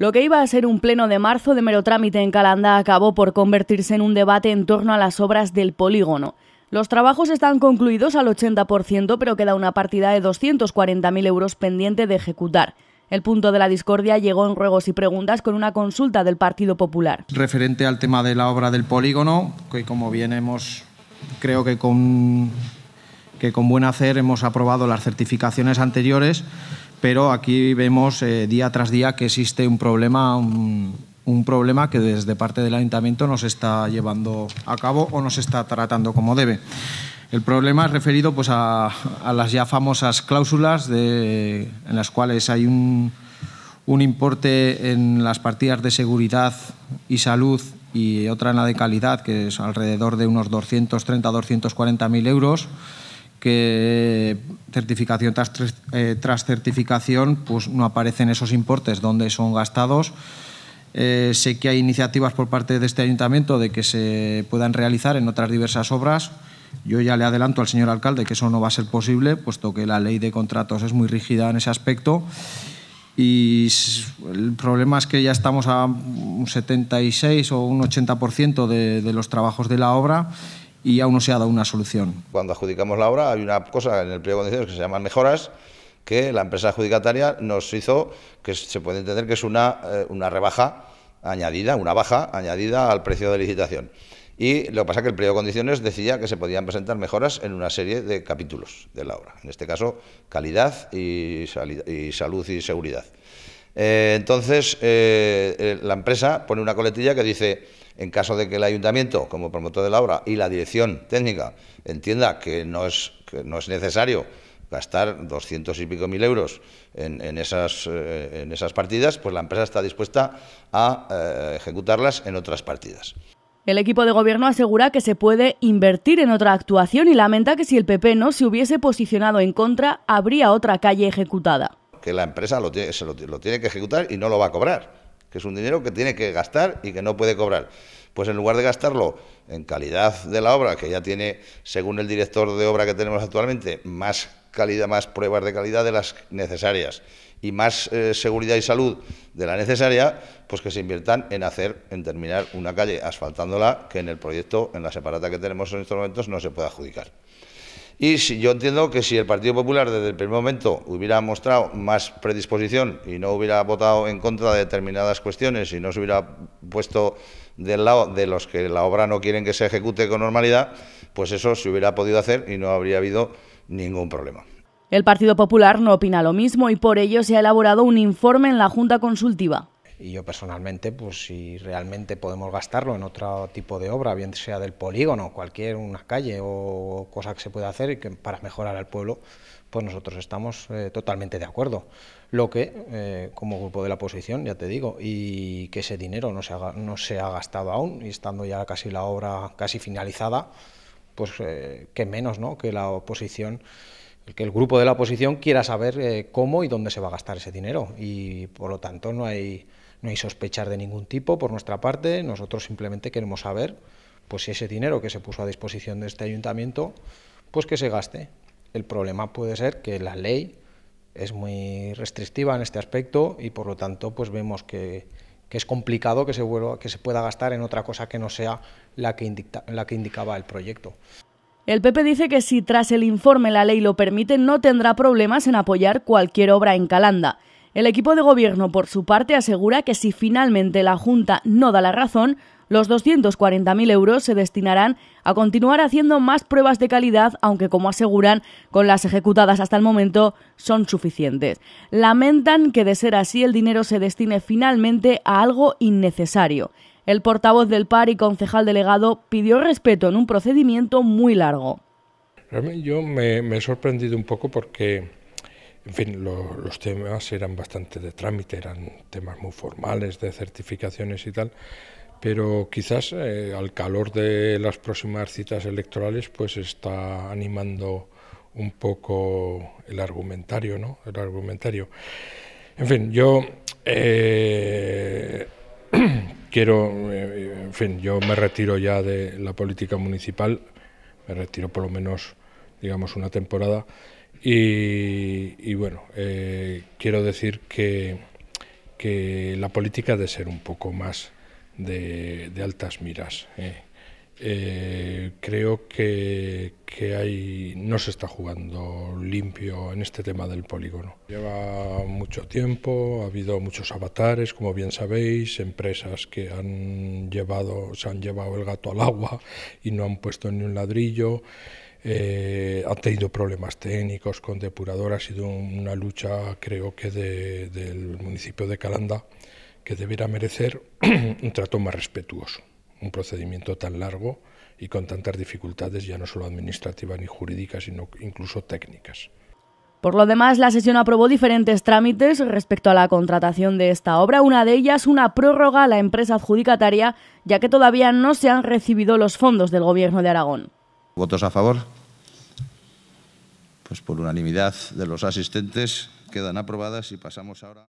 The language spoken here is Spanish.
Lo que iba a ser un pleno de marzo de mero trámite en Calanda acabó por convertirse en un debate en torno a las obras del polígono. Los trabajos están concluidos al 80%, pero queda una partida de 240.000 euros pendiente de ejecutar. El punto de la discordia llegó en ruegos y preguntas con una consulta del Partido Popular. Referente al tema de la obra del polígono, que como bien hemos, creo que con que con buen hacer hemos aprobado las certificaciones anteriores, pero aquí vemos eh, día tras día que existe un problema, un, problema que desde parte del ayuntamiento nos está llevando a cabo o nos está tratando como debe. El problema es referido pues, a, las ya famosas cláusulas en las cuales hay un, importe en las partidas de seguridad y salud y otra en la de calidad, que es alrededor de unos 230 240000 mil euros que certificación eh, tras, certificación pues no aparecen esos importes donde son gastados. Eh, sé que hay iniciativas por parte de este ayuntamiento de que se puedan realizar en otras diversas obras. Yo ya le adelanto al señor alcalde que eso no va a ser posible, puesto que la ley de contratos es muy rígida en ese aspecto. Y el problema es que ya estamos a un 76 o un 80% de los trabajos de la obra y aún no se ha dado una solución. Cuando adjudicamos la obra hay una cosa en el pliego de condiciones que se llaman mejoras que la empresa adjudicataria nos hizo, que se puede entender que es una, eh, una rebaja añadida, una baja añadida al precio de licitación. Y lo que pasa es que el pliego de condiciones decía que se podían presentar mejoras en una serie de capítulos de la obra, en este caso calidad y salud y seguridad. Eh, entonces, eh, eh, la empresa pone una coletilla que dice, en caso de que el ayuntamiento, como promotor de la obra, y la dirección técnica entienda que no es, necesario gastar doscientos y pico mil euros en, esas, partidas, pues la empresa está dispuesta a ejecutarlas en otras partidas. El equipo de gobierno asegura que se puede invertir en otra actuación y lamenta que si el PP no se hubiese posicionado en contra, habría otra calle ejecutada que la empresa lo tiene, lo, tiene que ejecutar y no lo va a cobrar, que es un dinero que tiene que gastar y que no puede cobrar pues en lugar de gastarlo en calidad de la obra, que ya tiene, según el director de obra que tenemos actualmente, más calidad, más pruebas de calidad de las necesarias y más eh, seguridad y salud de la necesaria, pues que se inviertan en hacer, en terminar una calle asfaltándola que en el proyecto, en la separata que tenemos en estos momentos, no se puede adjudicar. Y yo entiendo que si el Partido Popular desde el primer momento hubiera mostrado más predisposición y no hubiera votado en contra de determinadas cuestiones y no se hubiera puesto del lado de los que la obra no quieren que se ejecute con normalidad, pues eso se hubiera podido hacer y no habría habido ningún problema. El Partido Popular no opina lo mismo y por ello se ha elaborado un informe en la Junta Consultiva. Y yo personalmente, pues si realmente podemos gastarlo en otro tipo de obra, bien sea del polígono, cualquier una calle o cosa que se pueda hacer para mejorar al pueblo, pues nosotros estamos eh, totalmente de acuerdo. Lo que, eh, como grupo de la oposición, ya te digo, y que ese dinero no se, ha, no se ha gastado aún, y estando ya casi la obra casi finalizada, pues eh, que menos ¿no? que la oposición que el grupo de la oposición quiera saber eh, cómo y dónde se va a gastar ese dinero y por lo tanto no hay no hay sospechar de ningún tipo por nuestra parte, nosotros simplemente queremos saber pues si ese dinero que se puso a disposición de este ayuntamiento, pues que se gaste. El problema puede ser que la ley es muy restrictiva en este aspecto y por lo tanto pues vemos que, es complicado que se, que se pueda gastar en otra cosa que no sea la que, la que indicaba el proyecto. El PP dice que si tras el informe la ley lo permite, no tendrá problemas en apoyar cualquier obra en Calanda. El equipo de gobierno, por su parte, asegura que si finalmente la Junta no da la razón, los 240.000 euros se destinarán a continuar haciendo más pruebas de calidad, aunque como aseguran, con las ejecutadas hasta el momento son suficientes. Lamentan que de ser así el dinero se destine finalmente a algo innecesario. El portavoz del PAR y concejal delegado pidió respeto en un procedimiento muy largo. yo me he sorprendido un poco porque en fin, los temas eran bastante de trámite, eran temas muy formales de certificaciones y tal, pero quizás eh, al calor de las próximas citas electorales pues está animando un poco el argumentario, ¿no? El argumentario. En fin, yo eh, quiero, eh, en fin, yo me retiro ya de la política municipal, me retiro por lo menos, digamos, una temporada. Y, bueno, eh, quiero decir que, la política ha de ser un poco más de, altas miras. ¿eh? Eh, creo que, hay, no se está jugando limpio en este tema del polígono. Lleva mucho tiempo, ha habido muchos avatares, como bien sabéis, empresas que han llevado, se han llevado el gato al agua y no han puesto ni un ladrillo. Eh, ha tenido problemas técnicos con depuradora ha sido una lucha creo que del municipio de Calanda que debiera merecer un trato más respetuoso. Un procedimiento tan largo y con tantas dificultades ya no solo administrativas ni jurídicas, sino incluso técnicas. Por lo demás, la sesión aprobó diferentes trámites respecto a la contratación de esta obra, una de ellas una prórroga a la empresa adjudicataria, ya que todavía no se han recibido los fondos del Gobierno de Aragón. ¿Votos a favor? Pues por unanimidad de los asistentes quedan aprobadas y pasamos ahora.